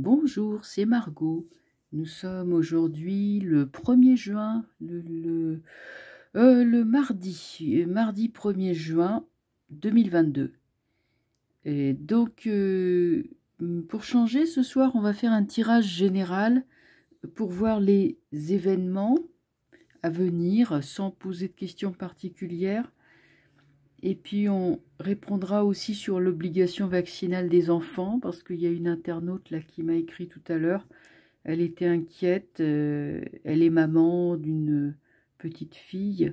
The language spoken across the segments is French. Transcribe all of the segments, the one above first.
Bonjour, c'est Margot. Nous sommes aujourd'hui le 1er juin, le, le, euh, mardi, euh, mardi 1er juin 2022. Et donc, euh, pour changer, ce soir, on va faire un tirage général pour voir les événements à venir sans poser de questions particulières et puis on répondra aussi sur l'obligation vaccinale des enfants, parce qu'il y a une internaute là qui m'a écrit tout à l'heure. Elle était inquiète, euh, elle est maman d'une petite fille,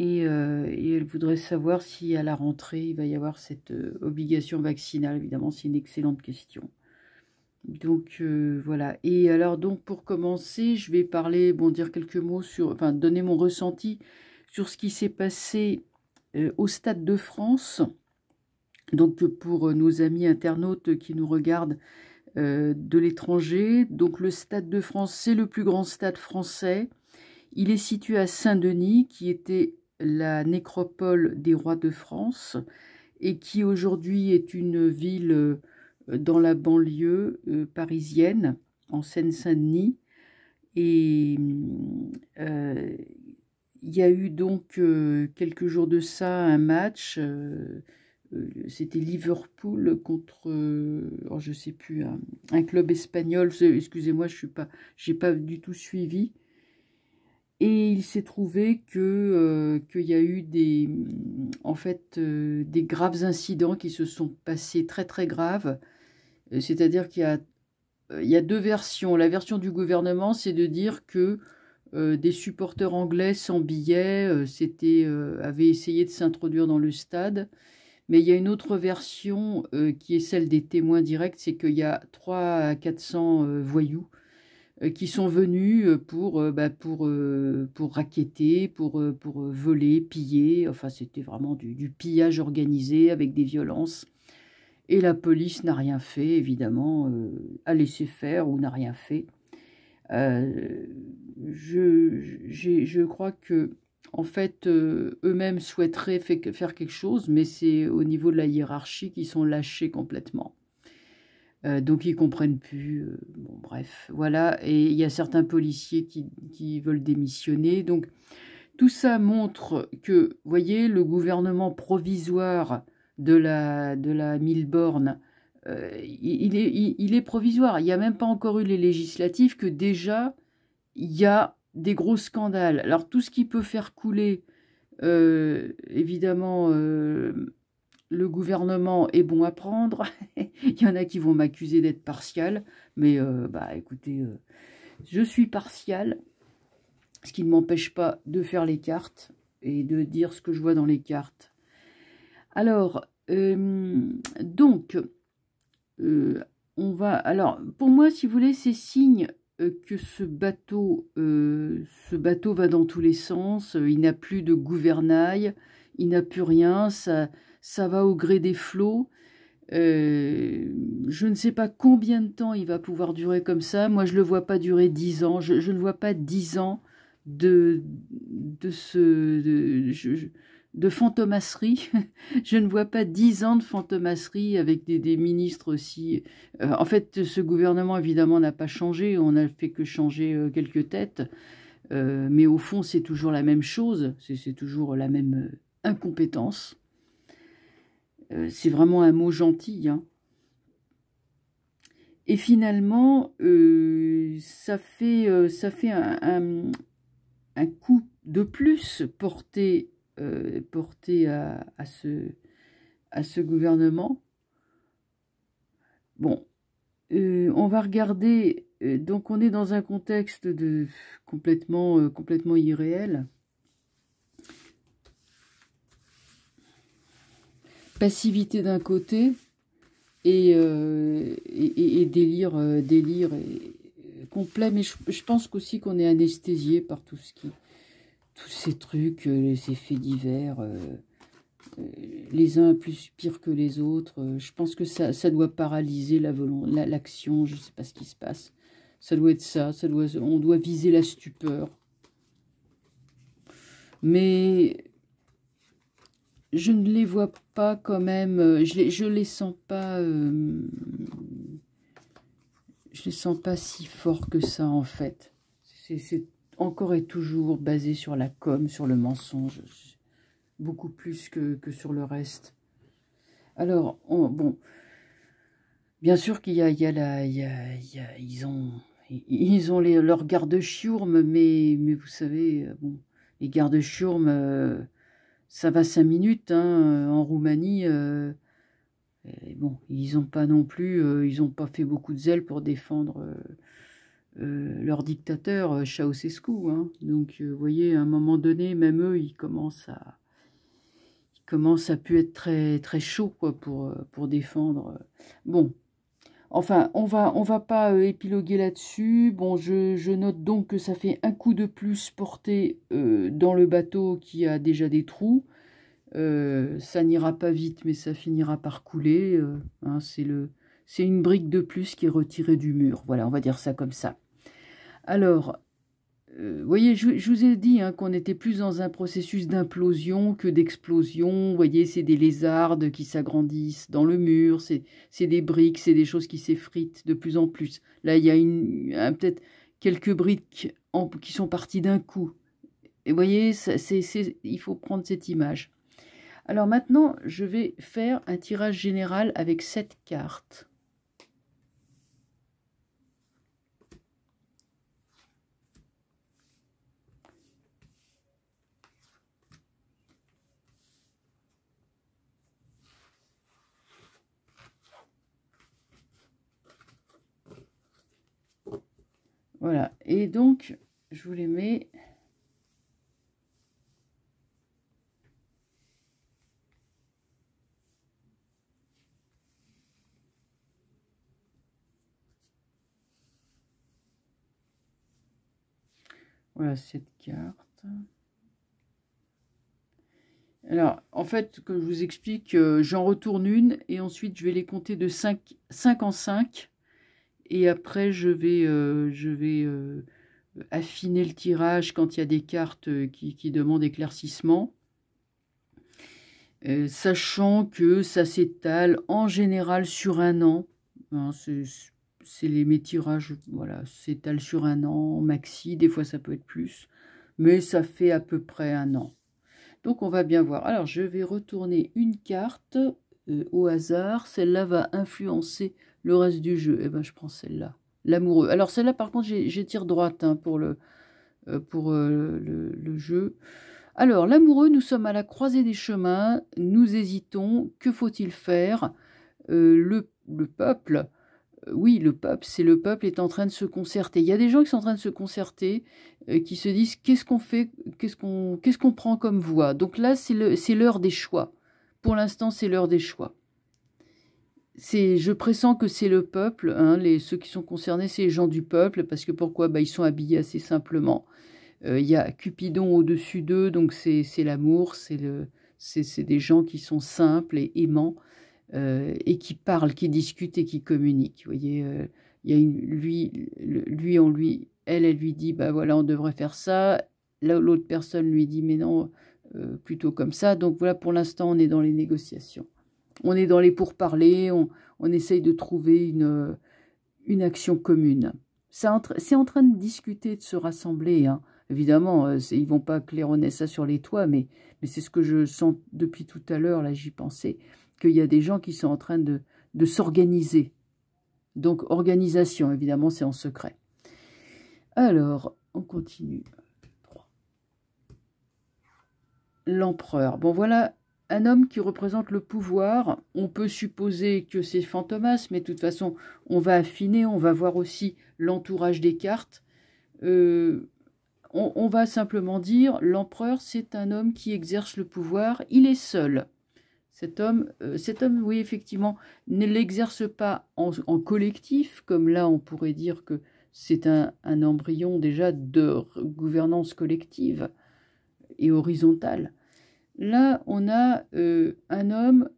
euh, et, elle voudrait savoir si à la rentrée il va y avoir cette euh, obligation vaccinale. Évidemment, c'est une excellente question. Donc voilà. Et alors donc pour commencer, je vais parler, bon dire quelques mots sur, enfin donner mon ressenti sur ce qui s'est passé euh, au Stade de France. Donc pour euh, nos amis internautes qui nous regardent euh, de l'étranger, donc le Stade de France, c'est le plus grand stade français. Il est situé à Saint-Denis, qui était la nécropole des rois de France et qui aujourd'hui est une ville dans la banlieue parisienne, en Seine-Saint-Denis. Et il y a eu donc euh, quelques jours de ça un match, euh, euh, c'était Liverpool contre, oh, je sais plus, un, club espagnol, excusez-moi, je n'ai pas, pas du tout suivi. Et il s'est trouvé que qu'il y a eu des, en fait, des graves incidents qui se sont passés très très graves. C'est-à-dire qu'il y il y a deux versions. La version du gouvernement, c'est de dire que euh, des supporters anglais sans billets euh, euh, avaient essayé de s'introduire dans le stade. Mais il y a une autre version qui est celle des témoins directs, c'est qu'il y a 3 à 400 voyous qui sont venus pour, bah, pour, pour raqueter, pour, voler, piller. Enfin, c'était vraiment du, du, pillage organisé avec des violences. Et la police n'a rien fait, évidemment, a laissé faire ou n'a rien fait. Euh, je, crois que en fait, euh, eux-mêmes souhaiteraient faire quelque chose, mais c'est au niveau de la hiérarchie qu'ils sont lâchés complètement. Euh, donc ils comprennent plus. bref, voilà. Et il y a certains policiers qui, veulent démissionner. Donc tout ça montre que, voyez, le gouvernement provisoire de la, de la Milborne euh, il, est, il, est, provisoire. Il n'y a même pas encore eu les législatives que déjà, il y a des gros scandales. Alors tout ce qui peut faire couler, euh, évidemment, euh, le gouvernement est bon à prendre. il y en a qui vont m'accuser d'être partial, mais bah écoutez, je suis partial, ce qui ne m'empêche pas de faire les cartes et de dire ce que je vois dans les cartes. Alors, donc, euh, on va, alors, pour moi, si vous voulez, c'est signe euh, que ce bateau, euh, ce bateau va dans tous les sens, il n'a plus de gouvernail, il n'a plus rien, ça, ça va au gré des flots. je ne sais pas combien de temps il va pouvoir durer comme ça. Moi, je ne le vois pas durer dix ans. Je, je, ne vois pas dix ans de, de ce de fantomasserie. je ne vois pas dix ans de fantomasserie avec des, ministres aussi. Euh, en fait, ce gouvernement, évidemment, n'a pas changé. On n'a fait que changer euh, quelques têtes. Euh, mais au fond, c'est toujours la même chose. C'est toujours la même incompétence. c'est vraiment un mot gentil. Hein. Et finalement, ça fait, ça fait un, un coup de plus porté euh, porté à, ce, gouvernement. Bon, euh, on va regarder, euh, donc on est dans un contexte de complètement, complètement irréel. Passivité d'un côté et, délire, délire complet, mais je, pense aussi qu'on est anesthésié par tout ce qui tous ces trucs, euh, ces faits divers, euh, euh, les uns plus pires que les autres. je pense que ça, doit paralyser l'action, je ne sais pas ce qui se passe. Ça doit être ça, ça doit, on doit viser la stupeur. Mais je ne les vois pas quand même, je les, les sens pas, je les sens pas si fort que ça en fait. C'est encore et toujours basé sur la com, sur le mensonge, beaucoup plus que, sur le reste. Alors, bon, bien sûr qu'il y, y, y a, ils ont, ils ont les, leurs gardes mais, vous savez, bon, les gardes-chiourmes, euh, ça va cinq minutes, hein, euh, en Roumanie, euh, bon, ils n'ont pas non plus, ils n'ont pas fait beaucoup de zèle pour défendre euh, leur dictateur euh, Ceausescu. Hein. Donc, euh, vous voyez, à un moment donné, même eux, ils commencent à, ils commencent à pu être très, très chauds quoi, pour, pour défendre. Bon, Enfin, on va, on va pas épiloguer là-dessus. Bon, je, note donc que ça fait un coup de plus porté dans le bateau qui a déjà des trous. ça n'ira pas vite, mais ça finira par couler. Hein, c'est le, c'est une brique de plus qui est retirée du mur. Voilà, on va dire ça comme ça. Alors, vous euh, voyez, je, vous ai dit hein, qu'on était plus dans un processus d'implosion que d'explosion. Vous voyez, c'est des lézardes qui s'agrandissent dans le mur, c'est des briques, c'est des choses qui s'effritent de plus en plus. Là, il y a, une, peut-être quelques briques qui sont parties d'un coup. Et vous voyez, c il faut prendre cette image. Alors maintenant, je vais faire un tirage général avec cette carte. Voilà, et donc, je vous les mets... Voilà cette carte. Alors, en fait, comme je vous explique, euh, j'en retourne une et ensuite je vais les compter de 5 en 5 et après, je vais, euh, euh, affiner le tirage quand il y a des cartes euh, qui, demandent éclaircissement. sachant que ça s'étale en général sur un an. Hein, c'est les mes tirages, voilà, s'étale sur un an maxi, des fois ça peut être plus, mais ça fait à peu près un an. Donc on va bien voir. Alors je vais retourner une carte euh, au hasard, celle-là va influencer le reste du jeu. Et eh ben je prends celle-là, l'amoureux. Alors celle-là, par contre, j'étire droite hein, pour, le, euh, pour euh, le, jeu. Alors, l'amoureux, nous sommes à la croisée des chemins, nous hésitons, que faut-il faire le, le, peuple, oui, le peuple, c'est le peuple est en train de se concerter. Il y a des gens qui sont en train de se concerter, qui se disent qu'est-ce qu'on fait, qu'est-ce qu'on qu'est-ce qu'on prend comme voie. Donc là, c'est l'heure des choix. Pour l'instant, c'est l'heure des choix. Je pressens que c'est le peuple, hein, les, ceux qui sont concernés, c'est les gens du peuple, parce que pourquoi bah, Ils sont habillés assez simplement. Euh, il y a Cupidon au-dessus d'eux, donc c'est l'amour, c'est des gens qui sont simples et aimants, euh, et qui parlent, qui discutent et qui communiquent. Vous voyez, euh, y a une, lui, lui, en lui, elle, elle lui dit, bah voilà, on devrait faire ça. L'autre personne lui dit, mais non, euh, plutôt comme ça. Donc voilà, pour l'instant, on est dans les négociations. On est dans les pourparlers, on, on essaye de trouver une, euh, une action commune. C'est en, train de discuter, de se rassembler. Hein. Évidemment, euh, ils vont pas claironner ça sur les toits, mais, mais c'est ce que je sens depuis tout à l'heure, là j'y pensais, qu'il y a des gens qui sont en train de, de s'organiser. Donc organisation, évidemment, c'est en secret. Alors, on continue. l'empereur. Bon, voilà un homme qui représente le pouvoir. On peut supposer que c'est Fantomas, mais de toute façon, on va affiner, on va voir aussi l'entourage des cartes. Euh, on, va simplement dire, l'empereur, c'est un homme qui exerce le pouvoir, il est seul. Cet homme, euh, cet homme oui, effectivement, ne l'exerce pas en, collectif, comme là, on pourrait dire que c'est un embryon déjà de gouvernance collective et horizontale Là, on a euh, un homme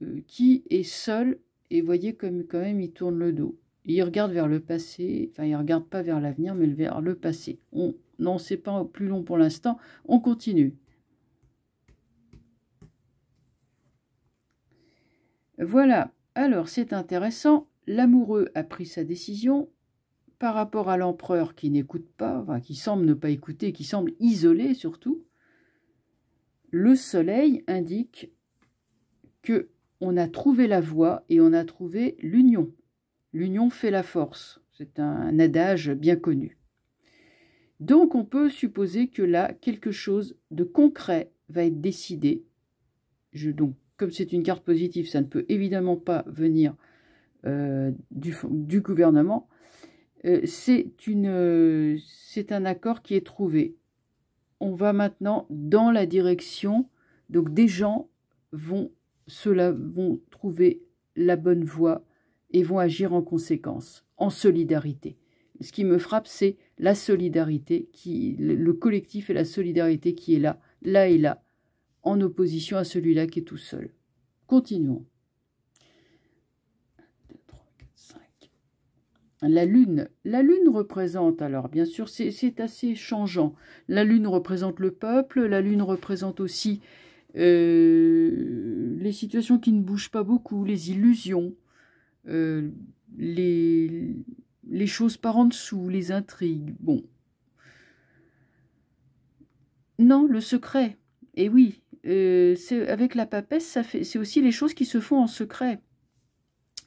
euh, qui est seul et voyez comme quand même il tourne le dos. Il regarde vers le passé, enfin il regarde pas vers l'avenir, mais vers le passé. On n'en sait pas plus long pour l'instant, on continue. Voilà, alors c'est intéressant, l'amoureux a pris sa décision par rapport à l'empereur qui n'écoute pas, qui semble ne pas écouter, qui semble isolé surtout le soleil indique que on a trouvé la voie et on a trouvé l'union. L'union fait la force. C'est un adage bien connu. Donc on peut supposer que là, quelque chose de concret va être décidé. Je, donc, comme c'est une carte positive, ça ne peut évidemment pas venir euh, du, gouvernement. Euh, euh, c'est un accord qui est trouvé on va maintenant dans la direction, donc des gens vont, cela vont trouver la bonne voie et vont agir en conséquence, en solidarité. Ce qui me frappe, c'est la solidarité, qui, le collectif et la solidarité qui est là, là et là, en opposition à celui-là qui est tout seul. Continuons. la lune. La lune représente, alors bien sûr, c'est assez changeant. La lune représente le peuple, la lune représente aussi euh, les situations qui ne bougent pas beaucoup, les illusions, euh, les, choses par en dessous, les intrigues. Bon. Non, le secret. Et oui, euh, avec la papesse, c'est aussi les choses qui se font en secret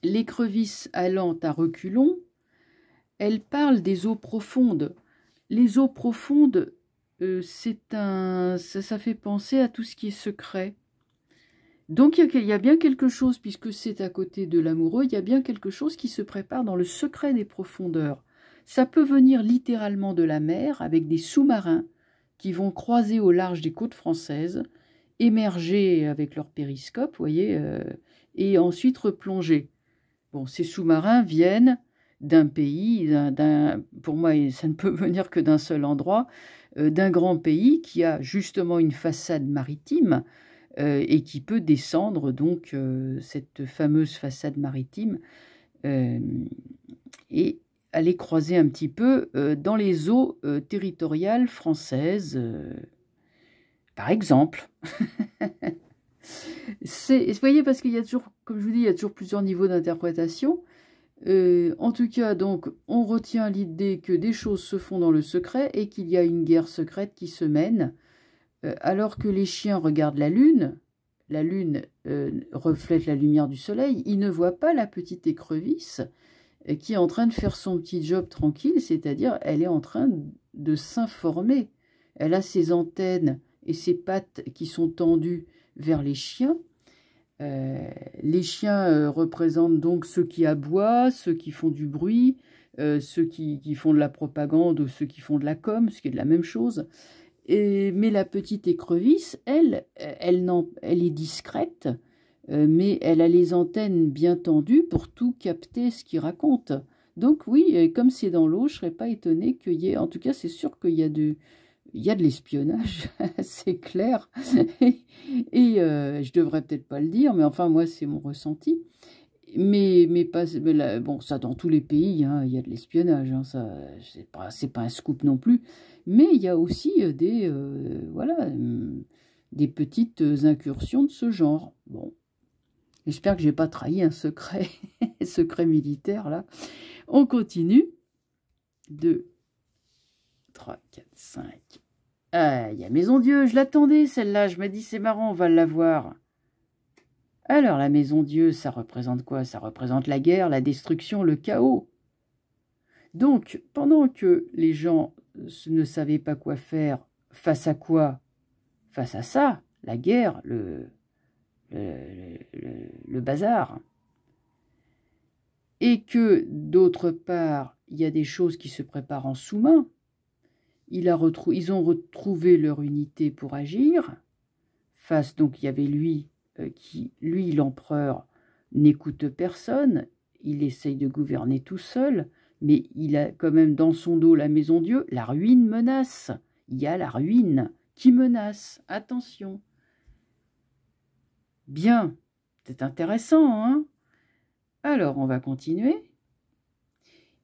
l'écrevisse allant à reculons, elle parle des eaux profondes. Les eaux profondes, euh, c'est un, ça, fait penser à tout ce qui est secret. Donc il y, a bien quelque chose, puisque c'est à côté de l'amoureux, il y a bien quelque chose qui se prépare dans le secret des profondeurs. Ça peut venir littéralement de la mer, avec des sous-marins qui vont croiser au large des côtes françaises, émerger avec leur périscope, voyez, euh, et ensuite replonger. Bon, ces sous-marins viennent d'un pays, pour moi ça ne peut venir que d'un seul endroit, euh, d'un grand pays qui a justement une façade maritime euh, et qui peut descendre donc euh, cette fameuse façade maritime et aller croiser un petit peu dans les eaux territoriales françaises, par exemple. vous voyez, parce qu'il y a toujours, comme je vous dis, il y a toujours plusieurs niveaux d'interprétation en tout cas, donc, on retient l'idée que des choses se font dans le secret et qu'il y a une guerre secrète qui se mène. Euh, alors que les chiens regardent la lune, la lune euh, reflète la lumière du soleil, ils ne voient pas la petite écrevisse euh, qui est en train de faire son petit job tranquille, c'est-à-dire elle est en train de s'informer. Elle a ses antennes et ses pattes qui sont tendues vers les chiens euh, les chiens euh, représentent donc ceux qui aboient, ceux qui font du bruit, euh, ceux qui, font de la propagande ou ceux qui font de la com, ce qui est de la même chose. Et, mais la petite écrevisse, elle, elle, elle est discrète, mais elle a les antennes bien tendues pour tout capter ce qu'il raconte. Donc oui, comme c'est dans l'eau, je serais pas étonné qu'il y ait, en tout cas c'est sûr qu'il y a de il y a de l'espionnage, c'est clair. et, euh, je devrais peut-être pas le dire, mais enfin, moi, c'est mon ressenti. Mais, mais, pas, bon, ça, dans tous les pays, hein, il y a de l'espionnage. Hein, ça, c'est pas, pas un scoop non plus. Mais il y a aussi euh, des, euh, voilà, mm, des petites euh, incursions de ce genre. Bon, j'espère que je n'ai pas trahi un secret, secret militaire là. On continue de 3, 4, 5. y a maison Dieu, je l'attendais celle-là, je me dis c'est marrant, on va voir. Alors la maison Dieu, ça représente quoi Ça représente la guerre, la destruction, le chaos. Donc, pendant que les gens ne savaient pas quoi faire, face à quoi Face à ça, la guerre, le, le, le bazar. Et que, d'autre part, il y a des choses qui se préparent en sous-main, ils ont retrouvé leur unité pour agir. Face, donc, il y avait lui, euh, qui, lui, l'empereur, n'écoute personne. Il essaye de gouverner tout seul, mais il a quand même dans son dos la maison Dieu. La ruine menace. Il y a la ruine qui menace. Attention. Bien, c'est intéressant, hein Alors, on va continuer.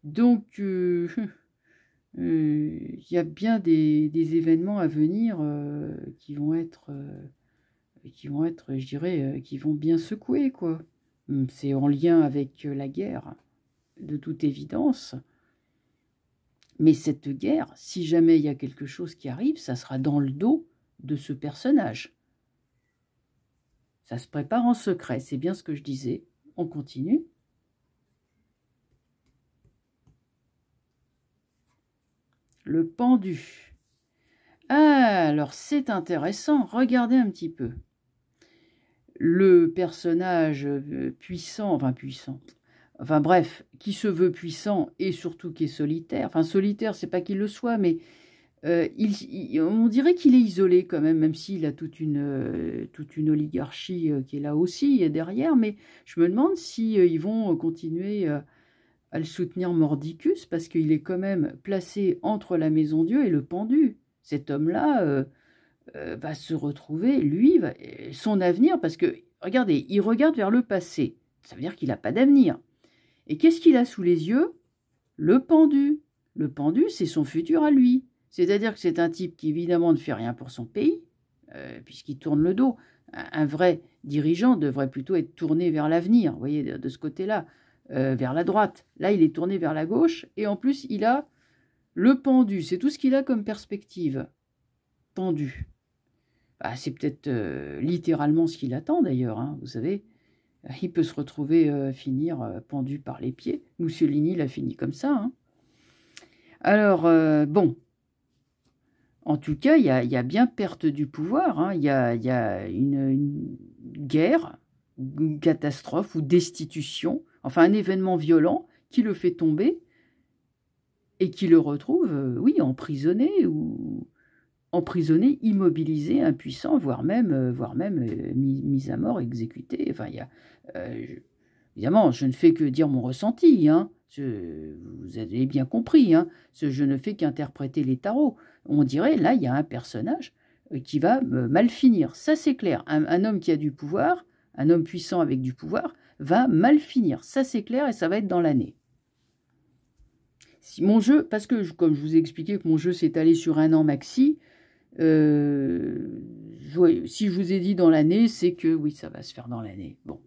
Donc, euh, Euh, il y a bien des, événements à venir euh, qui vont être, euh, qui vont être, je dirais, qui vont bien secouer, quoi. Hmm, c'est en lien avec la guerre, de toute évidence. Mais cette guerre, si jamais il y a quelque chose qui arrive, ça sera dans le dos de ce personnage. Ça se prépare en secret, c'est bien ce que je disais. On continue. le pendu. alors c'est intéressant, regardez un petit peu. Le personnage euh, puissant, enfin puissant, enfin bref, qui se veut puissant et surtout qui est solitaire, enfin solitaire, c'est pas qu'il le soit, mais euh, on dirait qu'il est isolé quand même, même s'il a toute une, euh, toute une oligarchie qui est là aussi derrière. Mais je me demande s'ils si, ils vont continuer à le soutenir mordicus parce qu'il est quand même placé entre la maison Dieu et le pendu. Cet homme-là euh, euh, va se retrouver, lui, son avenir, parce que, regardez, il regarde vers le passé. Ça veut dire qu'il n'a pas d'avenir. Et qu'est-ce qu'il a sous les yeux Le pendu. Le pendu, c'est son futur à lui. C'est-à-dire que c'est un type qui, évidemment, ne fait rien pour son pays, euh, puisqu'il tourne le dos. Un, vrai dirigeant devrait plutôt être tourné vers l'avenir, vous voyez, de ce côté-là. Euh, vers la droite. Là, il est tourné vers la gauche et en plus, il a le pendu. C'est tout ce qu'il a comme perspective. Pendu. Bah, c'est peut-être euh, littéralement ce qu'il attend d'ailleurs, hein, vous savez. Il peut se retrouver euh, finir pendu par les pieds. Mussolini l'a fini comme ça. Hein. Alors, bon, en tout cas, il y, a, bien perte du pouvoir. Hein. Il, y a, une guerre, une catastrophe ou destitution enfin un événement violent qui le fait tomber et qui le retrouve, euh, oui, emprisonné ou emprisonné, immobilisé, impuissant, voire même, euh, voire même euh, mis, à mort, exécuté. Enfin, il évidemment, je ne fais que dire mon ressenti. Hein. vous avez bien compris. Hein. je ne fais qu'interpréter les tarots. On dirait là, il y a un personnage qui va mal finir. Ça, c'est clair. un homme qui a du pouvoir, un homme puissant avec du pouvoir, va mal finir. Ça, c'est clair et ça va être dans l'année. Si mon jeu, parce que comme je vous ai expliqué que mon jeu s'est allé sur un an maxi, euh, si je vous ai dit dans l'année, c'est que oui, ça va se faire dans l'année. Bon.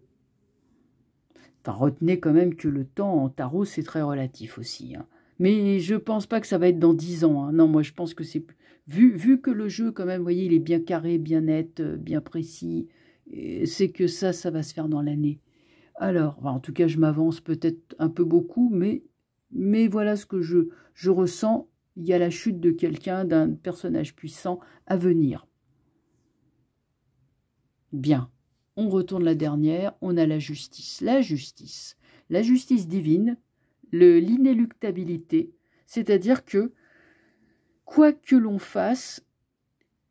Enfin, retenez quand même que le temps en tarot, c'est très relatif aussi. Hein. Mais je pense pas que ça va être dans dix ans. Hein. Non, moi, je pense que c'est... Vu, vu que le jeu, quand même, vous voyez, il est bien carré, bien net, euh, bien précis, euh, c'est que ça, ça va se faire dans l'année. Alors, en tout cas, je m'avance peut-être un peu beaucoup, mais, voilà ce que je, ressens. Il y a la chute de quelqu'un, d'un personnage puissant à venir. Bien, on retourne la dernière, on a la justice. La justice, la justice divine, l'inéluctabilité, c'est-à-dire que quoi que l'on fasse,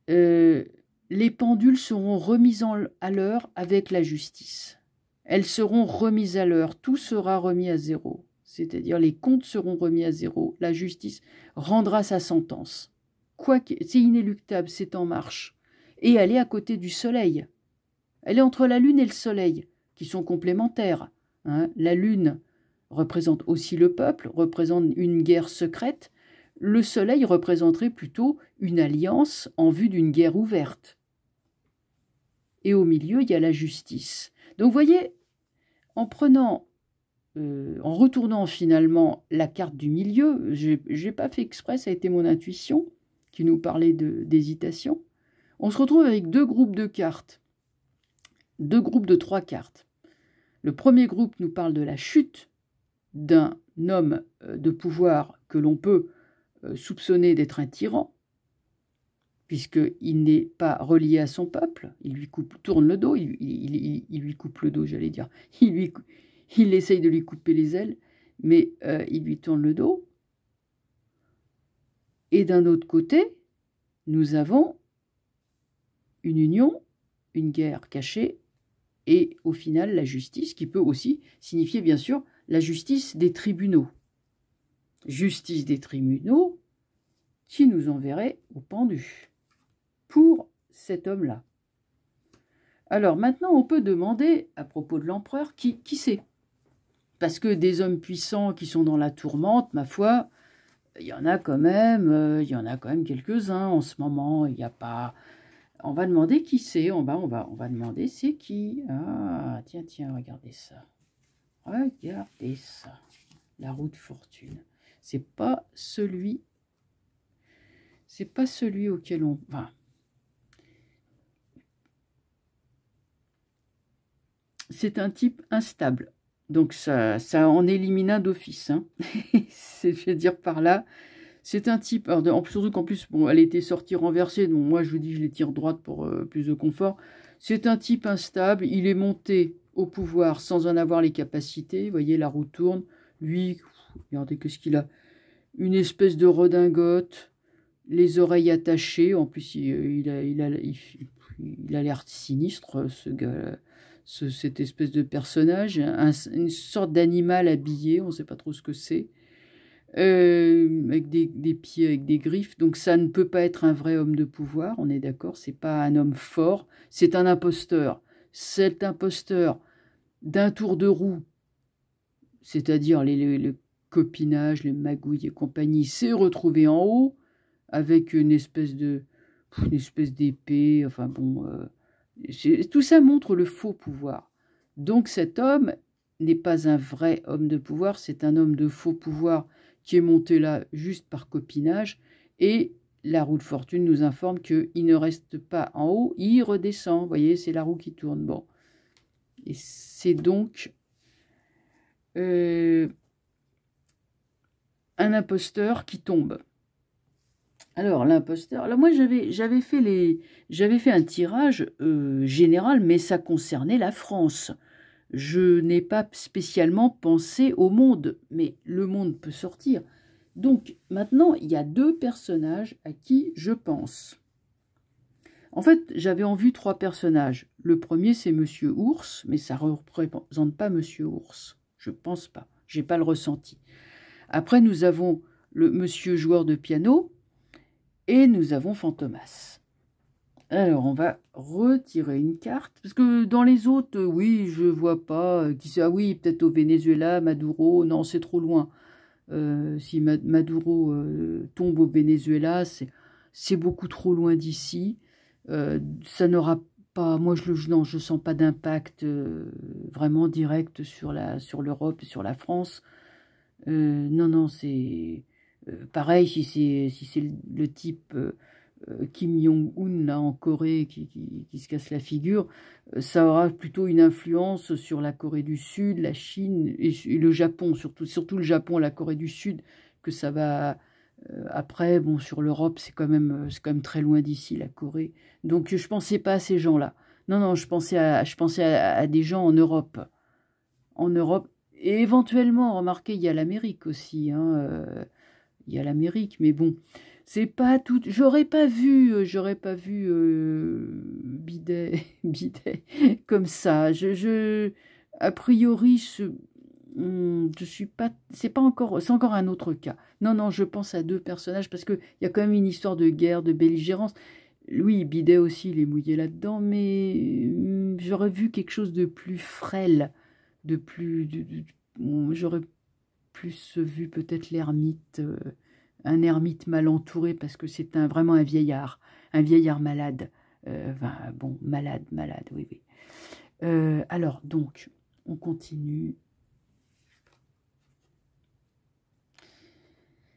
euh, les pendules seront remises à l'heure avec la justice elles seront remises à l'heure, tout sera remis à zéro, c'est-à-dire les comptes seront remis à zéro, la justice rendra sa sentence. c'est inéluctable, c'est en marche. Et elle est à côté du soleil. Elle est entre la lune et le soleil, qui sont complémentaires. Hein. La lune représente aussi le peuple, représente une guerre secrète. Le soleil représenterait plutôt une alliance en vue d'une guerre ouverte. Et au milieu, il y a la justice donc vous voyez, en prenant, euh, en retournant finalement la carte du milieu, je n'ai pas fait exprès, ça a été mon intuition qui nous parlait d'hésitation, on se retrouve avec deux groupes de cartes, deux groupes de trois cartes. Le premier groupe nous parle de la chute d'un homme euh, de pouvoir que l'on peut euh, soupçonner d'être un tyran, puisqu'il n'est pas relié à son peuple, il lui coupe, tourne le dos, il, lui coupe le dos, j'allais dire, il, lui, il essaye de lui couper les ailes, mais euh, il lui tourne le dos. Et d'un autre côté, nous avons une union, une guerre cachée, et au final la justice, qui peut aussi signifier bien sûr la justice des tribunaux. Justice des tribunaux qui nous enverrait au pendu cet homme-là. Alors maintenant, on peut demander, à propos de l'empereur, qui, qui c'est Parce que des hommes puissants qui sont dans la tourmente, ma foi, il y en a quand même, euh, il y en a quand même quelques-uns en ce moment, il n'y a pas... On va demander qui c'est, on va, on, va, on va demander c'est qui. Ah, tiens, tiens, regardez ça. Regardez ça. La route de fortune. C'est pas celui... C'est pas celui auquel on... va. c'est un type instable. Donc ça, ça en élimina d'office. Hein. je veux dire par là, c'est un type, surtout qu'en plus, bon, elle était sortie renversée, donc moi je vous dis, je les tire droite pour euh, plus de confort. C'est un type instable, il est monté au pouvoir sans en avoir les capacités. Vous voyez, la roue tourne. Lui, regardez qu'est ce qu'il a. Une espèce de redingote, les oreilles attachées. En plus, il, euh, il a l'air il a, il, sinistre, ce gars cette espèce de personnage, une sorte d'animal habillé, on ne sait pas trop ce que c'est, euh, avec des, pieds, avec des griffes. Donc ça ne peut pas être un vrai homme de pouvoir, on est d'accord, c'est pas un homme fort, c'est un imposteur. Cet imposteur d'un tour de roue, c'est-à-dire les, le copinage, le magouille et compagnie, s'est retrouvé en haut avec une espèce de espèce d'épée, enfin bon, euh, tout ça montre le faux pouvoir. Donc cet homme n'est pas un vrai homme de pouvoir, c'est un homme de faux pouvoir qui est monté là juste par copinage. Et la roue de fortune nous informe qu'il ne reste pas en haut, il redescend. Vous voyez, c'est la roue qui tourne. Bon. Et c'est donc euh, un imposteur qui tombe. Alors, l'imposteur. Alors, moi, j'avais, fait, les, j'avais fait un tirage euh, général, mais ça concernait la France. Je n'ai pas spécialement pensé au monde, mais le monde peut sortir. Donc, maintenant, il y a deux personnages à qui je pense. En fait, j'avais en vue trois personnages. Le premier, c'est Monsieur Ours, mais ça ne représente pas Monsieur Ours. Je pense pas. n'ai pas le ressenti. Après, nous avons le Monsieur joueur de piano, et nous avons Fantomas. Alors, on va retirer une carte. Parce que dans les autres, euh, oui, je vois pas. Euh, qui ah oui, peut-être au Venezuela, Maduro. Non, c'est trop loin. Euh, si Maduro tombe au Venezuela, c'est beaucoup trop loin d'ici. ça n'aura pas... Moi, je ne je sens pas d'impact vraiment direct sur l'Europe sur et sur la France. non, non, c'est euh, pareil, si c'est si c'est le, type euh, euh, Kim Jong-un là en Corée qui, qui, se casse la figure, ça aura plutôt une influence sur la Corée du Sud, la Chine et, le Japon, surtout, surtout le Japon, la Corée du Sud, que ça va après, bon, sur l'Europe, c'est quand même, c'est quand même très loin d'ici, la Corée. Donc, je pensais pas à ces gens-là. Non, non, je pensais à, je pensais à, des gens en Europe, en Europe. Et éventuellement, remarquez, il y a l'Amérique aussi. Hein, il y a l'Amérique, mais bon, c'est pas tout. J'aurais pas vu, euh, j'aurais pas vu bidet, euh, bidet comme ça. Je, a priori, je, hmm, je suis pas, c'est pas encore, c'est encore un autre cas. Non, non, je pense à deux personnages parce que il y a quand même une histoire de guerre, de belligérance. Oui, Bidet aussi, il est mouillé là-dedans, mais hmm, j'aurais vu quelque chose de plus frêle, de plus, hmm, j'aurais plus vu peut-être l'ermite, euh, un ermite mal entouré, parce que c'est un, vraiment un vieillard, un vieillard malade. Euh, bon, malade, malade, oui, oui. Euh, alors, donc, on continue.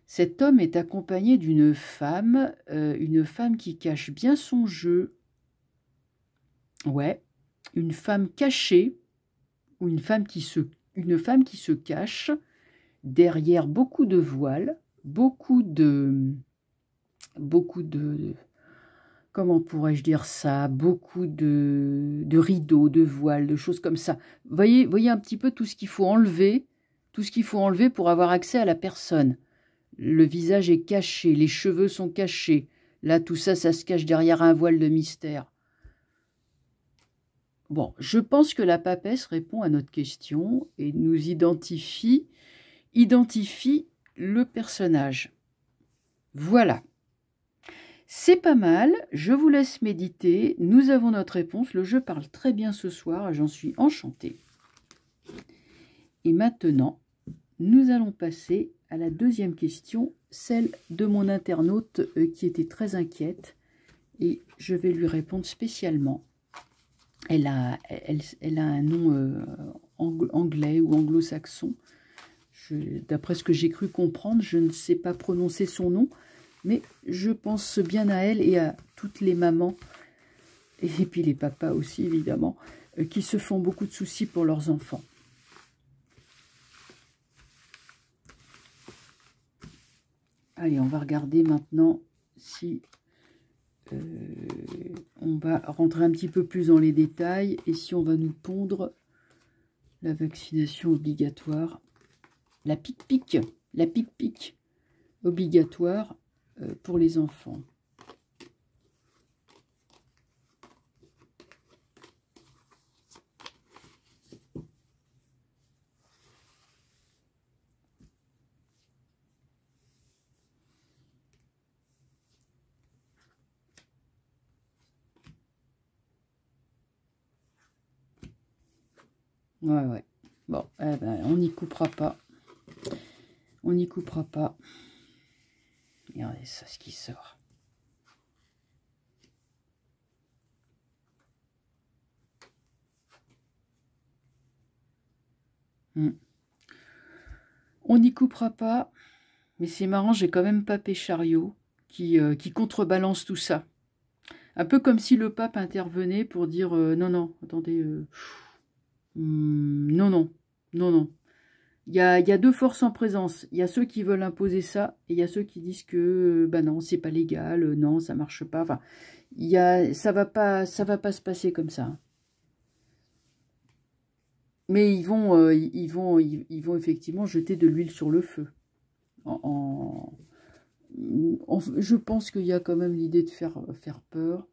Cet homme est accompagné d'une femme, une femme qui cache bien son jeu. Ouais, une femme cachée, ou une femme qui une femme qui se cache, derrière beaucoup de voiles, beaucoup de... beaucoup de... comment pourrais-je dire ça Beaucoup de, de rideaux, de voiles, de choses comme ça. Voyez, voyez un petit peu tout ce qu'il faut enlever, tout ce qu'il faut enlever pour avoir accès à la personne. Le visage est caché, les cheveux sont cachés. Là, tout ça, ça se cache derrière un voile de mystère. Bon, je pense que la papesse répond à notre question et nous identifie identifie le personnage. Voilà. C'est pas mal, je vous laisse méditer, nous avons notre réponse, le jeu parle très bien ce soir, j'en suis enchantée. Et maintenant, nous allons passer à la deuxième question, celle de mon internaute euh, qui était très inquiète, et je vais lui répondre spécialement. Elle a, elle, a un nom euh, anglais ou anglo-saxon, D'après ce que j'ai cru comprendre, je ne sais pas prononcer son nom, mais je pense bien à elle et à toutes les mamans, et puis les papas aussi évidemment, euh, qui se font beaucoup de soucis pour leurs enfants. Allez, on va regarder maintenant si euh, on va rentrer un petit peu plus dans les détails et si on va nous pondre la vaccination obligatoire la pique-pique, la pique-pique obligatoire euh, pour les enfants. Ouais, ouais. Bon, eh ben, on n'y coupera pas. On n'y coupera pas. regardez ça, ce qui sort. Hmm. On n'y coupera pas, mais c'est marrant, j'ai quand même Papé Chariot qui, euh, qui contrebalance tout ça. Un peu comme si le pape intervenait pour dire euh, non, non, attendez, euh, hmm, non, non, non, non, il y a, deux forces en présence. Il y a ceux qui veulent imposer ça et il y a ceux qui disent que euh, bah non, c'est pas légal, euh, non, ça marche pas. Enfin, il y a, ça va pas, ça va pas se passer comme ça. Mais ils vont, euh, ils vont, ils, vont effectivement jeter de l'huile sur le feu. en je pense qu'il y a quand même l'idée de faire, faire peur.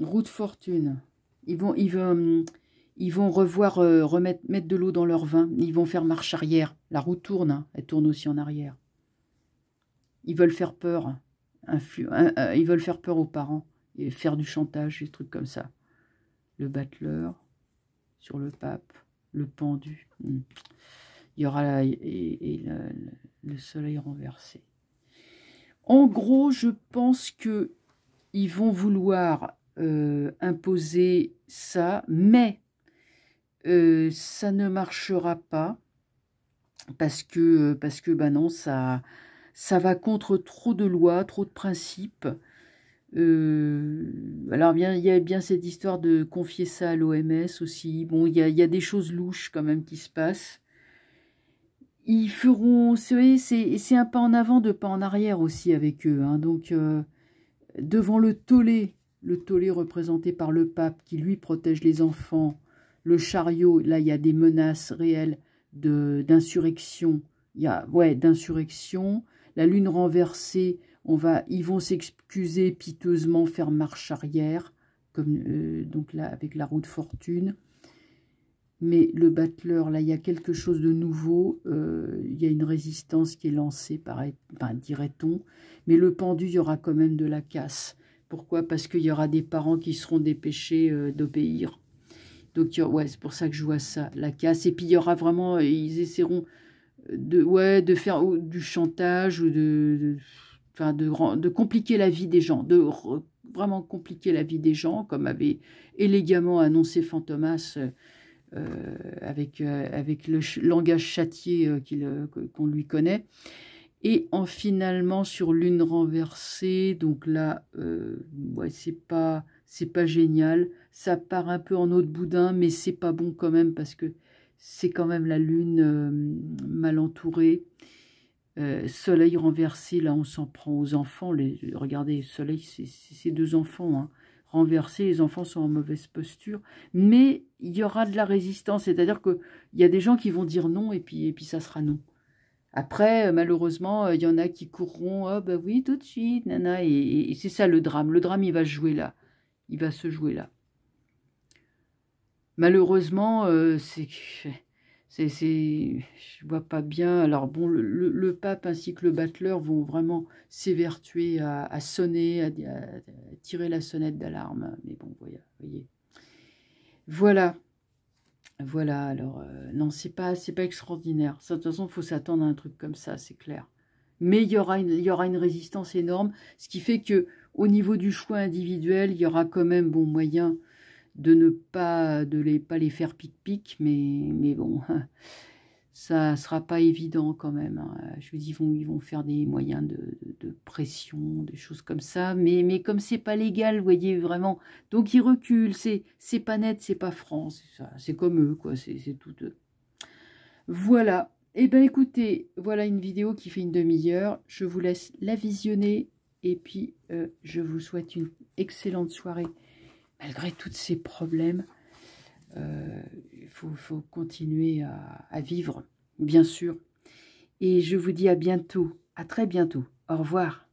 Route fortune. Ils vont, ils vont, ils vont revoir, euh, remettre, mettre de l'eau dans leur vin. Ils vont faire marche arrière. La roue tourne, hein. elle tourne aussi en arrière. Ils veulent faire peur. Hein. ils veulent faire peur aux parents et faire du chantage, des trucs comme ça. Le battleur sur le pape, le pendu. Hmm. Il y aura la, et, le, le soleil renversé. En gros, je pense que ils vont vouloir euh, imposer ça, mais euh, ça ne marchera pas parce que, euh, parce que bah ça, ça va contre trop de lois, trop de principes. alors bien, il y a bien cette histoire de confier ça à l'OMS aussi. Bon, il y, a, il y a, des choses louches quand même qui se passent. Ils feront, c'est un pas en avant, deux pas en arrière aussi avec eux. Hein. Donc devant le tollé le tollé représenté par le pape qui lui protège les enfants, le chariot, là il y a des menaces réelles d'insurrection, il y a, ouais, d'insurrection, la lune renversée, on va, ils vont s'excuser piteusement, faire marche arrière, comme euh, donc là avec la roue de fortune. Mais le battleur, là, il y a quelque chose de nouveau. Euh, il y a une résistance qui est lancée, dirait-on. Mais le pendu, il y aura quand même de la casse. Pourquoi Parce qu'il y aura des parents qui seront dépêchés euh, d'obéir. Donc, ouais, c'est pour ça que je vois ça, la casse. Et puis, il y aura vraiment, ils essaieront de, ouais, de faire du chantage ou de, de, compliquer la vie des gens, de vraiment compliquer la vie des gens, comme avait élégamment annoncé Fantomas euh, euh, avec, avec le langage châtié qu'on lui connaît et en finalement sur lune renversée donc là euh, ouais, c'est pas c'est pas génial ça part un peu en eau de boudin mais c'est pas bon quand même parce que c'est quand même la lune euh, mal entourée euh, soleil renversé là on s'en prend aux enfants les regardez soleil c'est deux enfants hein. renversés les enfants sont en mauvaise posture mais il y aura de la résistance c'est à dire que il y a des gens qui vont dire non et puis et puis ça sera non après, euh, malheureusement, euh, il y en a qui courront, oh bah oui, tout de suite, nana, et, c'est ça le drame. Le drame, il va se jouer là. Il va se jouer là. Malheureusement, euh, c'est c'est c'est, je vois pas bien. Alors bon, le, pape ainsi que le battleur vont vraiment s'évertuer à, sonner, à, tirer la sonnette d'alarme. Mais bon, voyez. Voilà. Voilà, alors, euh, non, c'est pas, pas extraordinaire. de toute façon, il faut s'attendre à un truc comme ça, c'est clair. Mais il y, aura une, il y aura une résistance énorme, ce qui fait que au niveau du choix individuel, il y aura quand même bon moyen de ne pas, de les, pas les faire pic-pic, mais, mais bon... ça ne sera pas évident quand même. Hein. Je vous dis, ils vont, faire des moyens de, pression, des choses comme ça. Mais, mais comme c'est pas légal, vous voyez, vraiment. Donc ils reculent, c'est pas net, c'est pas franc. C'est comme eux, quoi, c'est tout eux. Voilà. Eh bien écoutez, voilà une vidéo qui fait une demi-heure. Je vous laisse la visionner. Et puis, euh, je vous souhaite une excellente soirée. Malgré tous ces problèmes, il euh, faut, continuer à vivre, bien sûr. Et je vous dis à bientôt, à très bientôt. Au revoir.